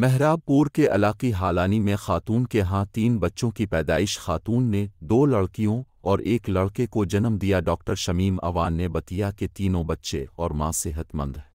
महराबपुर के अलाकी हालानी में खातून के हाथ तीन बच्चों की पैदाइश खातून ने दो लड़कियों और एक लड़के को जन्म दिया डॉक्टर शमीम अवान ने बतिया के तीनों बच्चे और मां सेहतमंद है